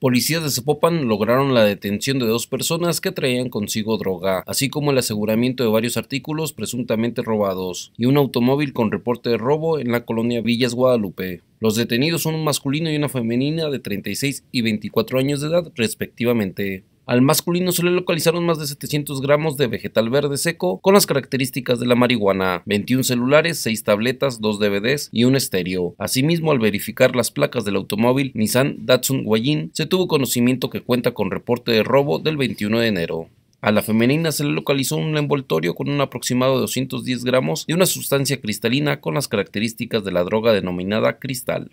Policías de Zapopan lograron la detención de dos personas que traían consigo droga, así como el aseguramiento de varios artículos presuntamente robados y un automóvil con reporte de robo en la colonia Villas Guadalupe. Los detenidos son un masculino y una femenina de 36 y 24 años de edad respectivamente. Al masculino se le localizaron más de 700 gramos de vegetal verde seco con las características de la marihuana, 21 celulares, 6 tabletas, 2 DVDs y un estéreo. Asimismo, al verificar las placas del automóvil Nissan Datsun Guayin, se tuvo conocimiento que cuenta con reporte de robo del 21 de enero. A la femenina se le localizó un envoltorio con un aproximado de 210 gramos de una sustancia cristalina con las características de la droga denominada cristal.